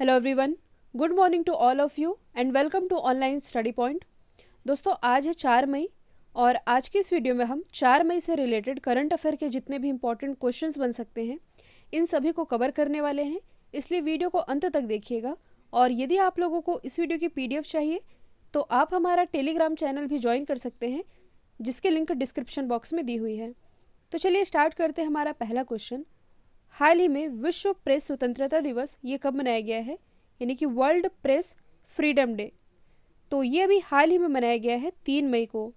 hello everyone good morning to all of you and welcome to online study point दोस्तों आज है चार मई और आज की इस वीडियो में हम चार मई से रिलेटेड करंट अफेयर के जितने भी इंपॉर्टेंट क्वेश्चंस बन सकते हैं इन सभी को कवर करने वाले हैं इसलिए वीडियो को अंत तक देखिएगा और यदि आप लोगों को इस वीडियो की पी चाहिए तो आप हमारा टेलीग्राम चैनल भी ज्वाइन कर सकते हैं जिसके लिंक डिस्क्रिप्शन बॉक्स में दी हुई है तो चलिए स्टार्ट करते हैं हमारा पहला क्वेश्चन हाल ही में विश्व प्रेस स्वतंत्रता दिवस ये कब मनाया गया है यानी कि वर्ल्ड प्रेस फ्रीडम डे तो ये अभी हाल ही में मनाया गया है तीन मई को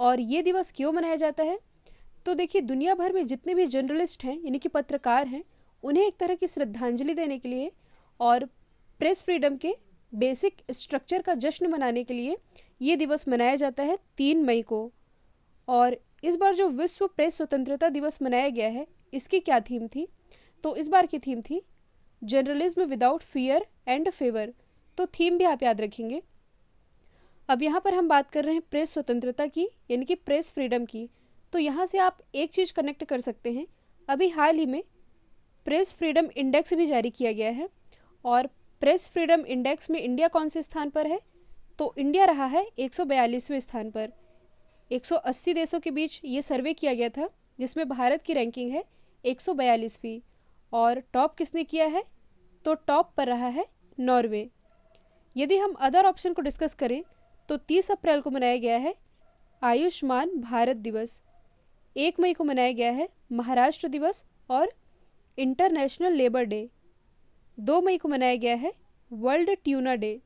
और ये दिवस क्यों मनाया जाता है तो देखिए दुनिया भर में जितने भी जर्नलिस्ट हैं यानी कि पत्रकार हैं उन्हें एक तरह की श्रद्धांजलि देने के लिए और प्रेस फ्रीडम के बेसिक स्ट्रक्चर का जश्न मनाने के लिए ये दिवस मनाया जाता है तीन मई को और इस बार जो विश्व प्रेस स्वतंत्रता दिवस मनाया गया है इसकी क्या थीम थी तो इस बार की थीम थी journalism without fear and favour तो थीम भी आप याद रखेंगे अब यहाँ पर हम बात कर रहे हैं प्रेस स्वतंत्रता की यानी कि प्रेस फ्रीडम की तो यहाँ से आप एक चीज़ कनेक्ट कर सकते हैं अभी हाल ही में प्रेस फ्रीडम इंडेक्स भी जारी किया गया है और प्रेस फ्रीडम इंडेक्स में इंडिया कौन से स्थान पर है तो इंडिया रहा है एक स्थान पर 180 देशों के बीच ये सर्वे किया गया था जिसमें भारत की रैंकिंग है बयालीस फी और टॉप किसने किया है तो टॉप पर रहा है नॉर्वे यदि हम अदर ऑप्शन को डिस्कस करें तो 30 अप्रैल को मनाया गया है आयुष्मान भारत दिवस एक मई को मनाया गया है महाराष्ट्र दिवस और इंटरनेशनल लेबर डे दो मई को मनाया गया है वर्ल्ड ट्यूना डे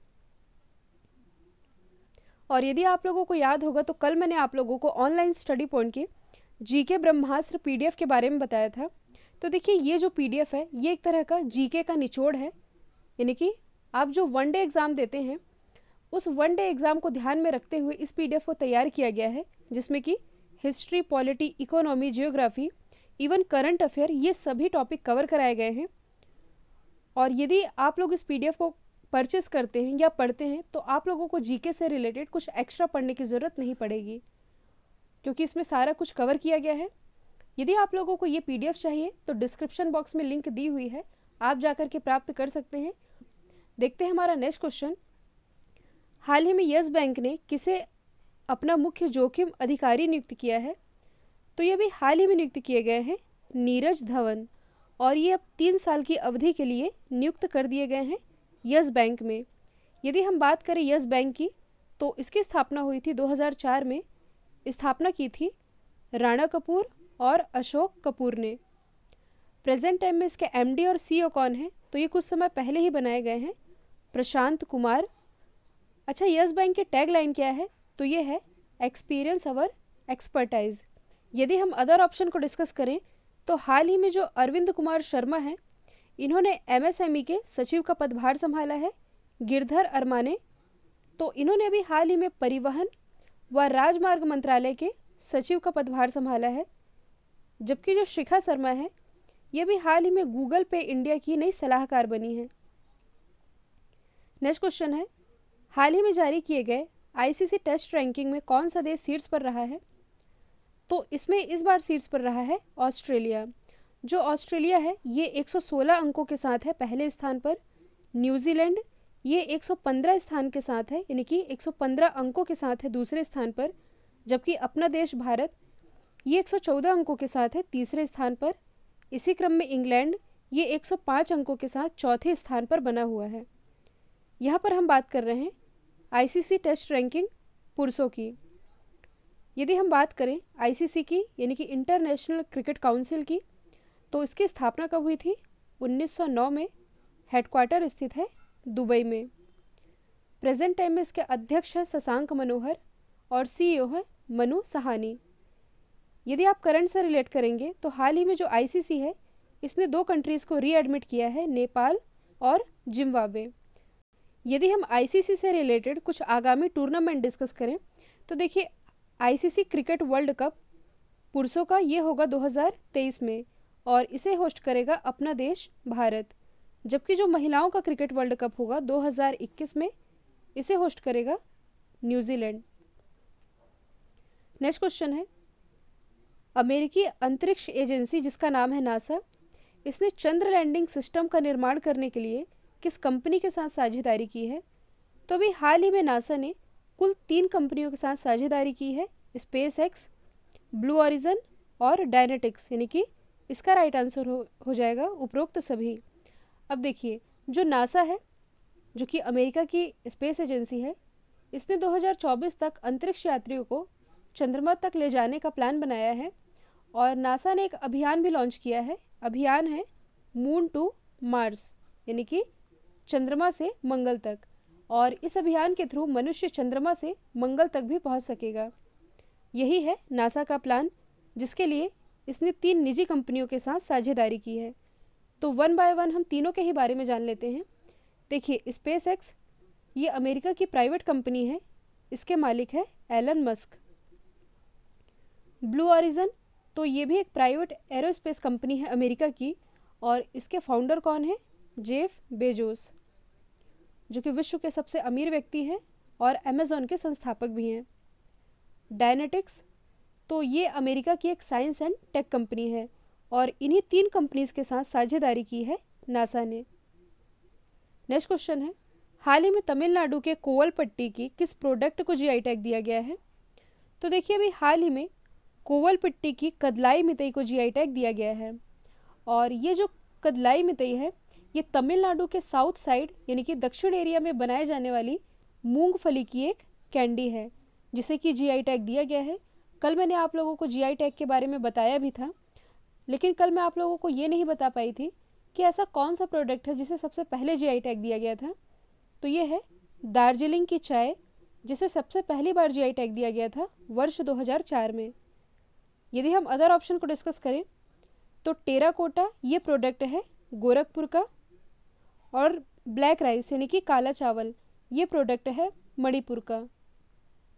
और यदि आप लोगों को याद होगा तो कल मैंने आप लोगों को ऑनलाइन स्टडी पॉइंट की जी के ब्रह्मास्त्र पीडीएफ के बारे में बताया था तो देखिए ये जो पीडीएफ है ये एक तरह का जीके का निचोड़ है यानी कि आप जो वन डे एग्ज़ाम देते हैं उस वन डे एग्ज़ाम को ध्यान में रखते हुए इस पीडीएफ को तैयार किया गया है जिसमें कि history polity economy geography even current affair ये सभी टॉपिक कवर कराए गए हैं और यदि आप लोग इस पी को परचेस करते हैं या पढ़ते हैं तो आप लोगों को जीके से रिलेटेड कुछ एक्स्ट्रा पढ़ने की ज़रूरत नहीं पड़ेगी क्योंकि इसमें सारा कुछ कवर किया गया है यदि आप लोगों को ये पी चाहिए तो डिस्क्रिप्शन बॉक्स में लिंक दी हुई है आप जा के प्राप्त कर सकते हैं देखते हैं हमारा नेक्स्ट क्वेश्चन हाल ही में यस बैंक ने किसे अपना मुख्य जोखिम अधिकारी नियुक्त किया है तो ये भी हाल ही में नियुक्त किए गए हैं नीरज धवन और ये अब तीन साल की अवधि के लिए नियुक्त कर दिए गए हैं यस बैंक में यदि हम बात करें यस बैंक की तो इसकी स्थापना हुई थी 2004 में स्थापना की थी राणा कपूर और अशोक कपूर ने प्रेजेंट टाइम में इसके एमडी और सीईओ कौन है तो ये कुछ समय पहले ही बनाए गए हैं प्रशांत कुमार अच्छा यस बैंक के टैग लाइन क्या है तो ये है एक्सपीरियंस अवर एक्सपर्टाइज यदि हम अदर ऑप्शन को डिस्कस करें तो हाल ही में जो अरविंद कुमार शर्मा हैं इन्होंने एमएसएमई e के सचिव का पदभार संभाला है गिरधर अरमाने तो इन्होंने अभी हाल ही में परिवहन व राजमार्ग मंत्रालय के सचिव का पदभार संभाला है जबकि जो शिखा शर्मा है ये भी हाल ही में गूगल पे इंडिया की नई सलाहकार बनी है नेक्स्ट क्वेश्चन है हाल ही में जारी किए गए आईसीसी टेस्ट रैंकिंग में कौन सा देश शीर्ष पर रहा है तो इसमें इस बार शीर्ष पर रहा है ऑस्ट्रेलिया जो ऑस्ट्रेलिया है ये 116 अंकों के साथ है पहले स्थान पर न्यूजीलैंड ये 115 स्थान के साथ है यानी कि 115 अंकों के साथ है दूसरे स्थान पर जबकि अपना देश भारत ये 114 अंकों के साथ है तीसरे स्थान पर इसी क्रम में इंग्लैंड ये 105 अंकों के साथ चौथे स्थान पर बना हुआ है यहाँ पर हम बात कर रहे हैं आईसीसी टेस्ट रैंकिंग पुरुषों की यदि हम बात करें आईसीसी की यानी कि इंटरनेशनल क्रिकेट काउंसिल की तो इसकी स्थापना कब हुई थी 1909 में हेडक्वार्टर स्थित है दुबई में प्रेजेंट टाइम में इसके अध्यक्ष हैं शशांक मनोहर और सीईओ e हैं मनु सहानी यदि आप करंट से रिलेट करेंगे तो हाल ही में जो आईसीसी है इसने दो कंट्रीज़ को रीएडमिट किया है नेपाल और जिम्बाब्वे यदि हम आईसीसी से रिलेटेड कुछ आगामी टूर्नामेंट डिस्कस करें तो देखिए आईसीसी क्रिकेट वर्ल्ड कप पुरुषों का ये होगा 2023 में और इसे होस्ट करेगा अपना देश भारत जबकि जो महिलाओं का क्रिकेट वर्ल्ड कप होगा 2021 में इसे होस्ट करेगा न्यूजीलैंड नेक्स्ट क्वेश्चन है अमेरिकी अंतरिक्ष एजेंसी जिसका नाम है नासा इसने चंद्र लैंडिंग सिस्टम का निर्माण करने के लिए किस कंपनी के साथ साझेदारी की है तो अभी हाल ही में नासा ने कुल तीन कंपनियों के साथ साझेदारी की है स्पेस एक्स ब्लू ऑरिजन और डायनेटिक्स यानी कि इसका राइट आंसर हो, हो जाएगा उपरोक्त सभी अब देखिए जो नासा है जो कि अमेरिका की स्पेस एजेंसी है इसने 2024 तक अंतरिक्ष यात्रियों को चंद्रमा तक ले जाने का प्लान बनाया है और नासा ने एक अभियान भी लॉन्च किया है अभियान है मून टू मार्स यानी कि चंद्रमा से मंगल तक और इस अभियान के थ्रू मनुष्य चंद्रमा से मंगल तक भी पहुंच सकेगा यही है नासा का प्लान जिसके लिए इसने तीन निजी कंपनियों के साथ साझेदारी की है तो वन बाय वन हम तीनों के ही बारे में जान लेते हैं देखिए स्पेस एक्स ये अमेरिका की प्राइवेट कंपनी है इसके मालिक है एलन मस्क ब्लू ऑरिजन तो ये भी एक प्राइवेट एरोस्पेस कंपनी है अमेरिका की और इसके फाउंडर कौन है जेफ बेजोस जो कि विश्व के सबसे अमीर व्यक्ति हैं और अमेजोन के संस्थापक भी हैं डायनेटिक्स तो ये अमेरिका की एक साइंस एंड टेक कंपनी है और इन्हीं तीन कंपनीज के साथ साझेदारी की है नासा ने नेक्स्ट क्वेश्चन है हाल ही में तमिलनाडु के कोवलपट्टी की किस प्रोडक्ट को जी टैग दिया गया है तो देखिए अभी हाल ही में कोवलपट्टी की कदलाई मितई को जी टैग दिया गया है और ये जो कदलाई मितई है ये तमिलनाडु के साउथ साइड यानी कि दक्षिण एरिया में बनाए जाने वाली मूंगफली की एक कैंडी है जिसे कि जीआई टैग दिया गया है कल मैंने आप लोगों को जीआई टैग के बारे में बताया भी था लेकिन कल मैं आप लोगों को ये नहीं बता पाई थी कि ऐसा कौन सा प्रोडक्ट है जिसे सबसे पहले जीआई टैग दिया गया था तो ये है दार्जिलिंग की चाय जिसे सबसे पहली बार जीआई टैग दिया गया था वर्ष 2004 में यदि हम अदर ऑप्शन को डिस्कस करें तो टेरा कोटा ये प्रोडक्ट है गोरखपुर का और ब्लैक राइस यानी कि काला चावल ये प्रोडक्ट है मणिपुर का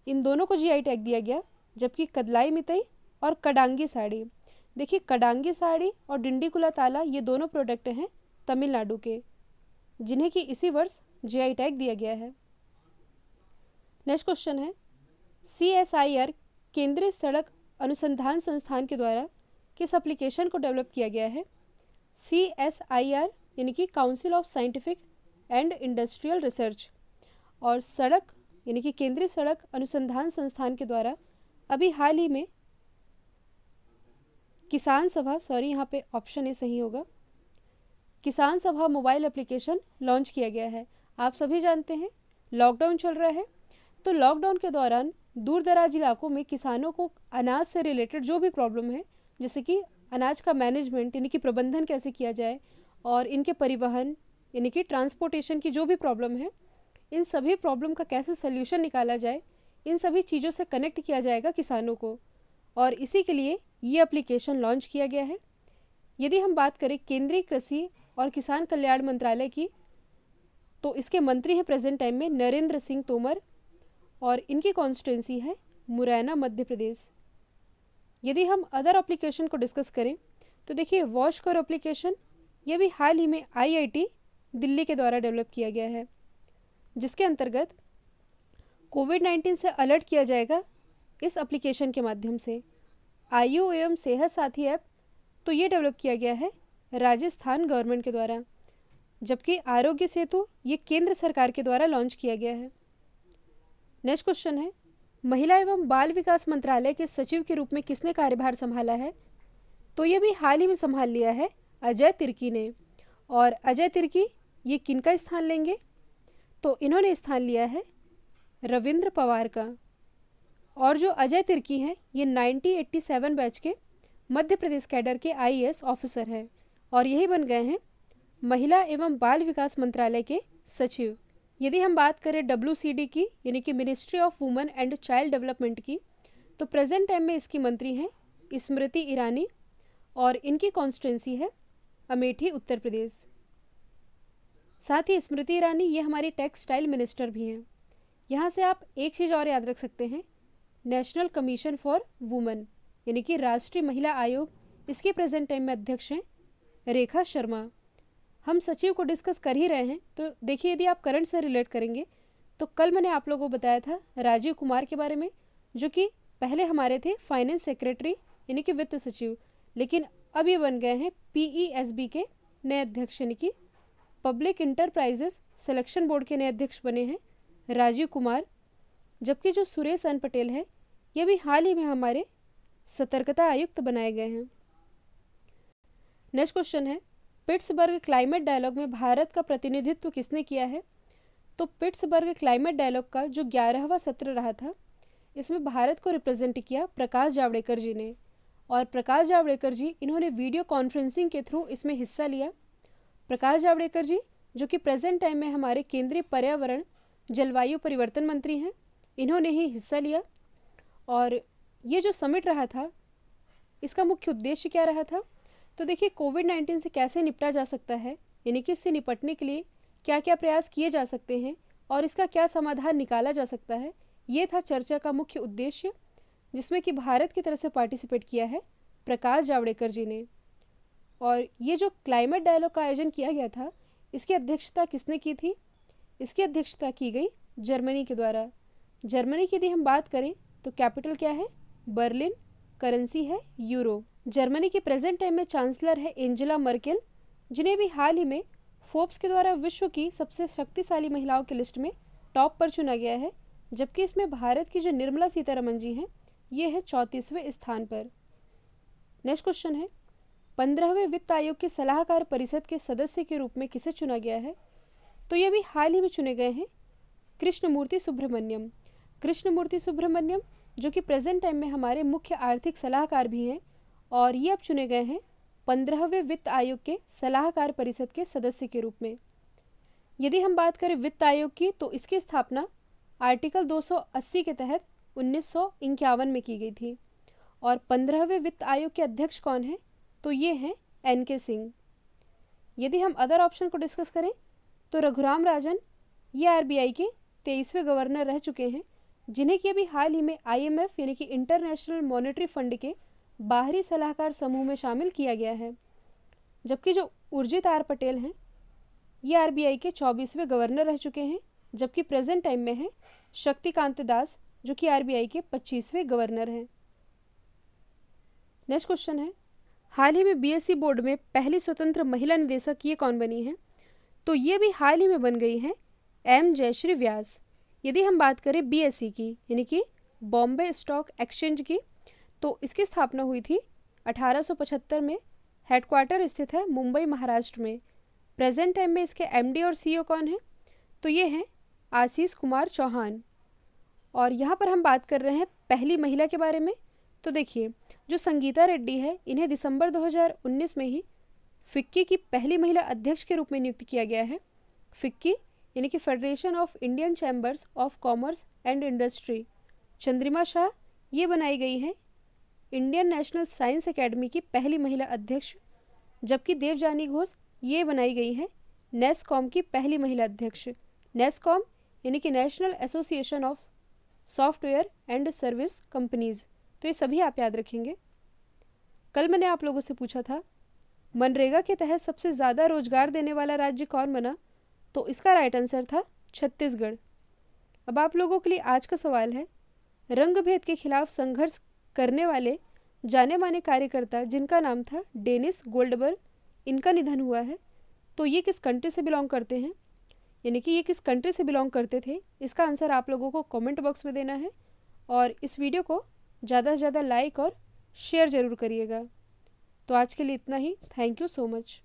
इन दोनों को आई टैग दिया गया जबकि कदलाई मितई और कडांगी साड़ी देखिए कडांगी साड़ी और डिंडीकुला ताला ये दोनों प्रोडक्ट हैं तमिलनाडु के जिन्हें कि इसी वर्ष जीआई टैग दिया गया है नेक्स्ट क्वेश्चन है सी एस आई आर केंद्रीय सड़क अनुसंधान संस्थान के द्वारा किस एप्लीकेशन को डेवलप किया गया है सी एस आई आर यानी कि council of scientific and industrial research और सड़क यानी कि केंद्रीय सड़क अनुसंधान संस्थान के द्वारा अभी हाल ही में किसान सभा सॉरी यहाँ पे ऑप्शन ए सही होगा किसान सभा मोबाइल एप्लीकेशन लॉन्च किया गया है आप सभी जानते हैं लॉकडाउन चल रहा है तो लॉकडाउन के दौरान दूर दराज इलाकों में किसानों को अनाज से रिलेटेड जो भी प्रॉब्लम है जैसे कि अनाज का मैनेजमेंट यानी कि प्रबंधन कैसे किया जाए और इनके परिवहन यानी कि ट्रांसपोर्टेशन की जो भी प्रॉब्लम है इन सभी प्रॉब्लम का कैसे सल्यूशन निकाला जाए इन सभी चीज़ों से कनेक्ट किया जाएगा किसानों को और इसी के लिए ये एप्लीकेशन लॉन्च किया गया है यदि हम बात करें केंद्रीय कृषि और किसान कल्याण मंत्रालय की तो इसके मंत्री हैं प्रेजेंट टाइम में नरेंद्र सिंह तोमर और इनकी कॉन्स्टिटेंसी है मुरैना मध्य प्रदेश यदि हम अदर एप्लीकेशन को डिस्कस करें तो देखिए वॉश कर एप्लीकेशन ये भी हाल ही में आईआईटी दिल्ली के द्वारा डेवलप किया गया है जिसके अंतर्गत कोविड नाइन्टीन से अलर्ट किया जाएगा इस एप्लीकेशन के माध्यम से आयु एवं सेहत साथी ऐप तो ये डेवलप किया गया है राजस्थान गवर्नमेंट के द्वारा जबकि आरोग्य सेतु ये केंद्र सरकार के द्वारा लॉन्च किया गया है नेक्स्ट क्वेश्चन है महिला एवं बाल विकास मंत्रालय के सचिव के रूप में किसने कार्यभार संभाला है तो ये भी हाल ही में संभाल लिया है अजय तिर्की ने और अजय तिर्की ये किन का स्थान लेंगे तो इन्होंने स्थान लिया है रविंद्र पवार का और जो अजय तिर्की हैं ये 1987 बैच के मध्य प्रदेश कैडर के आईएएस ऑफिसर हैं और यही बन गए हैं महिला एवं बाल विकास मंत्रालय के सचिव यदि हम बात करें डब्ल्यू की यानी कि ministry of women and child development की तो प्रेजेंट टाइम में इसकी मंत्री हैं स्मृति ईरानी और इनकी कॉन्स्टिटेंसी है अमेठी उत्तर प्रदेश साथ ही स्मृति ईरानी ये हमारी टेक्सटाइल मिनिस्टर भी हैं यहाँ से आप एक चीज़ और याद रख सकते हैं नेशनल कमीशन फॉर वुमेन यानी कि राष्ट्रीय महिला आयोग इसके प्रेजेंट टाइम में अध्यक्ष हैं रेखा शर्मा हम सचिव को डिस्कस कर ही रहे हैं तो देखिए यदि आप करंट से रिलेट करेंगे तो कल मैंने आप लोगों को बताया था राजीव कुमार के बारे में जो कि पहले हमारे थे फाइनेंस सेक्रेटरी यानी कि वित्त सचिव लेकिन अब ये बन गए हैं पीईएसबी e के नए अध्यक्ष यानी कि पब्लिक इंटरप्राइजेस सिलेक्शन बोर्ड के नए अध्यक्ष बने हैं राजीव कुमार जबकि जो सुरेश एन पटेल है ये भी हाल ही में हमारे सतर्कता आयुक्त बनाए गए हैं नेक्स्ट क्वेश्चन है पिट्सबर्ग क्लाइमेट डायलॉग में भारत का प्रतिनिधित्व किसने किया है तो पिट्सबर्ग क्लाइमेट डायलॉग का जो ग्यारहवा सत्र रहा था इसमें भारत को रिप्रेजेंट किया प्रकाश जावड़ेकर जी ने और प्रकाश जावड़ेकर जी इन्होंने वीडियो कॉन्फ्रेंसिंग के थ्रू इसमें हिस्सा लिया प्रकाश जावड़ेकर जी जो कि प्रेजेंट टाइम में हमारे केंद्रीय पर्यावरण जलवायु परिवर्तन मंत्री हैं इन्होंने ही हिस्सा लिया और ये जो समिट रहा था इसका मुख्य उद्देश्य क्या रहा था तो देखिए कोविड नाइन्टीन से कैसे निपटा जा सकता है यानी कि इससे निपटने के लिए क्या क्या प्रयास किए जा सकते हैं और इसका क्या समाधान निकाला जा सकता है ये था चर्चा का मुख्य उद्देश्य जिसमें कि भारत की तरफ से पार्टिसिपेट किया है प्रकाश जावड़ेकर जी ने और ये जो क्लाइमेट डायलॉग का आयोजन किया गया था इसकी अध्यक्षता किसने की थी इसकी अध्यक्षता की गई जर्मनी के द्वारा जर्मनी की यदि हम बात करें तो कैपिटल क्या है बर्लिन करेंसी है यूरो जर्मनी के प्रेजेंट टाइम में चांसलर है एंजेला मर्केल जिन्हें भी हाल ही में फोर्ब्स के द्वारा विश्व की सबसे शक्तिशाली महिलाओं की लिस्ट में टॉप पर चुना गया है जबकि इसमें भारत की जो निर्मला सीतारमन जी हैं ये है चौंतीसवें स्थान पर नेक्स्ट क्वेश्चन है पंद्रहवें वित्त आयोग के सलाहकार परिषद के सदस्य के रूप में किसे चुना गया है तो ये भी हाल ही में चुने गए हैं कृष्णमूर्ति सुब्रमण्यम कृष्णमूर्ति सुब्रमण्यम जो कि प्रेजेंट टाइम में हमारे मुख्य आर्थिक सलाहकार भी हैं और ये अब चुने गए हैं पंद्रहवें वित्त आयोग के सलाहकार परिषद के सदस्य के रूप में यदि हम बात करें वित्त आयोग की तो इसकी स्थापना आर्टिकल 280 के तहत उन्नीस में की गई थी और पंद्रहवें वित्त आयोग के अध्यक्ष कौन हैं तो ये हैं एन के सिंह यदि हम अदर ऑप्शन को डिस्कस करें तो रघुराम राजन ये आर के तेईसवें गवर्नर रह चुके हैं जिन्हें कि अभी हाल ही में आईएमएफ यानी कि इंटरनेशनल मॉनेटरी फंड के बाहरी सलाहकार समूह में शामिल किया गया है जबकि जो उर्जित आर पटेल हैं ये आर के चौबीसवें गवर्नर रह चुके हैं जबकि प्रेजेंट टाइम में हैं शक्तिकांत दास जो कि आर के पच्चीसवें गवर्नर हैं नेक्स्ट क्वेश्चन है हाल ही में बीएससी बोर्ड में पहली स्वतंत्र महिला निदेशक ये कौन बनी है तो ये भी हाल ही में बन गई हैं एम जयश्री व्यास यदि हम बात करें सी e की यानी कि बॉम्बे स्टॉक एक्सचेंज की तो इसकी स्थापना हुई थी 1875 में हेडक्वार्टर स्थित है मुंबई महाराष्ट्र में प्रेजेंट टाइम में इसके एमडी और सीईओ कौन है तो ये हैं आशीष कुमार चौहान और यहाँ पर हम बात कर रहे हैं पहली महिला के बारे में तो देखिए जो संगीता रेड्डी है इन्हें दिसंबर 2019 में ही फिक्की की पहली महिला अध्यक्ष के रूप में नियुक्त किया गया है फिक्की यानी कि federation of Indian chambers of commerce and industry Chandrima Shah ये बनाई गई हैं इंडियन नेशनल साइंस एकेडमी की पहली महिला अध्यक्ष जबकि देवजानी घोष ये बनाई गई हैं नेस्कॉम की पहली महिला अध्यक्ष नेस्कॉम यानी कि national association of software and service companies तो ये सभी आप याद रखेंगे कल मैंने आप लोगों से पूछा था मनरेगा के तहत सबसे ज़्यादा रोजगार देने वाला राज्य कौन बना तो इसका राइट आंसर था छत्तीसगढ़ अब आप लोगों के लिए आज का सवाल है रंग भेद के खिलाफ संघर्ष करने वाले जाने माने कार्यकर्ता जिनका नाम था डेनिस गोल्डबर्ग इनका निधन हुआ है तो ये किस कंट्री से बिलोंग करते हैं यानी कि ये किस कंट्री से बिलोंग करते थे इसका आंसर आप लोगों को कमेंट बॉक्स में देना है और इस वीडियो को ज़्यादा से ज़्यादा लाइक और शेयर ज़रूर करिएगा तो आज के लिए इतना ही थैंक यू सो मच